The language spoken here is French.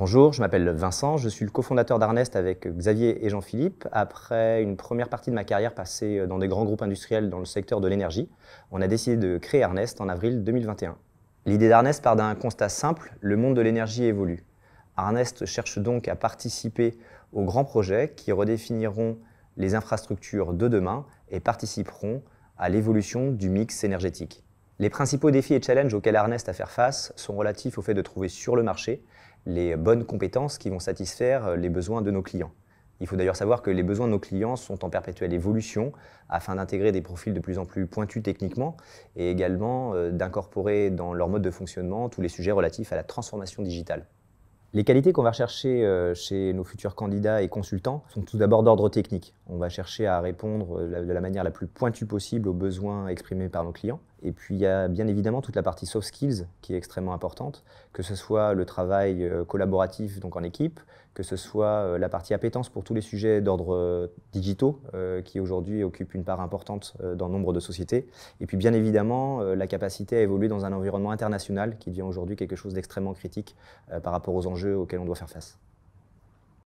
Bonjour, je m'appelle Vincent, je suis le cofondateur d'Arnest avec Xavier et Jean-Philippe. Après une première partie de ma carrière passée dans des grands groupes industriels dans le secteur de l'énergie, on a décidé de créer Arnest en avril 2021. L'idée d'Arnest part d'un constat simple, le monde de l'énergie évolue. Arnest cherche donc à participer aux grands projets qui redéfiniront les infrastructures de demain et participeront à l'évolution du mix énergétique. Les principaux défis et challenges auxquels Arnest a à faire face sont relatifs au fait de trouver sur le marché les bonnes compétences qui vont satisfaire euh, les besoins de nos clients. Il faut d'ailleurs savoir que les besoins de nos clients sont en perpétuelle évolution afin d'intégrer des profils de plus en plus pointus techniquement et également euh, d'incorporer dans leur mode de fonctionnement tous les sujets relatifs à la transformation digitale. Les qualités qu'on va rechercher euh, chez nos futurs candidats et consultants sont tout d'abord d'ordre technique. On va chercher à répondre euh, de la manière la plus pointue possible aux besoins exprimés par nos clients. Et puis il y a bien évidemment toute la partie soft skills qui est extrêmement importante, que ce soit le travail euh, collaboratif donc en équipe, que ce soit la partie appétence pour tous les sujets d'ordre digitaux qui aujourd'hui occupent une part importante dans nombre de sociétés. Et puis bien évidemment la capacité à évoluer dans un environnement international qui devient aujourd'hui quelque chose d'extrêmement critique par rapport aux enjeux auquel on doit faire face.